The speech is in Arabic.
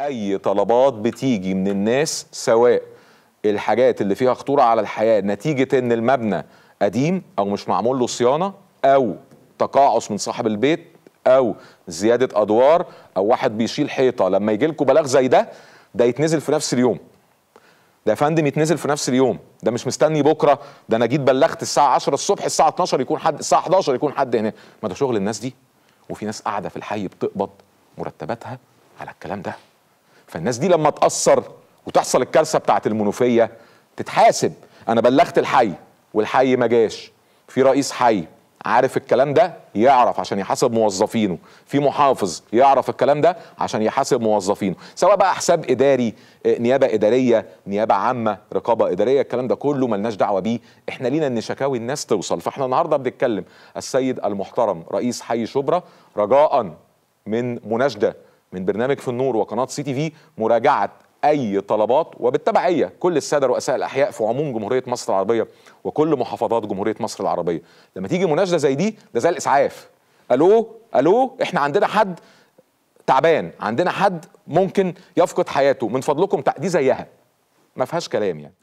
اي طلبات بتيجي من الناس سواء الحاجات اللي فيها خطوره على الحياه نتيجه ان المبنى قديم او مش معمول له صيانه او تقاعس من صاحب البيت او زياده ادوار او واحد بيشيل حيطه لما يجي لكم بلاغ زي ده ده يتنزل في نفس اليوم ده يا فندم يتنزل في نفس اليوم ده مش مستني بكره ده انا جيت بلغت الساعه 10 الصبح الساعه 12 يكون حد الساعه 11 يكون حد هنا ما ده شغل الناس دي وفي ناس قاعده في الحي بتقبض مرتباتها على الكلام ده فالناس دي لما تأثر وتحصل الكارثة بتاعت المنوفية تتحاسب أنا بلغت الحي والحي ما جاش في رئيس حي عارف الكلام ده يعرف عشان يحاسب موظفينه في محافظ يعرف الكلام ده عشان يحاسب موظفينه سواء بقى حساب اداري آه، نيابه اداريه نيابه عامه رقابه اداريه الكلام ده كله ملناش دعوه بيه احنا لينا ان شكاوي الناس توصل فاحنا النهارده بنتكلم السيد المحترم رئيس حي شبرا رجاء من مناشده من برنامج في النور وقناة سي تي في مراجعة أي طلبات وبالتبعية كل السادة رؤساء الأحياء في عموم جمهورية مصر العربية وكل محافظات جمهورية مصر العربية لما تيجي مناشدة زي دي ده زي الإسعاف ألو ألو إحنا عندنا حد تعبان عندنا حد ممكن يفقد حياته من فضلكم دي زيها ما فيهاش كلام يعني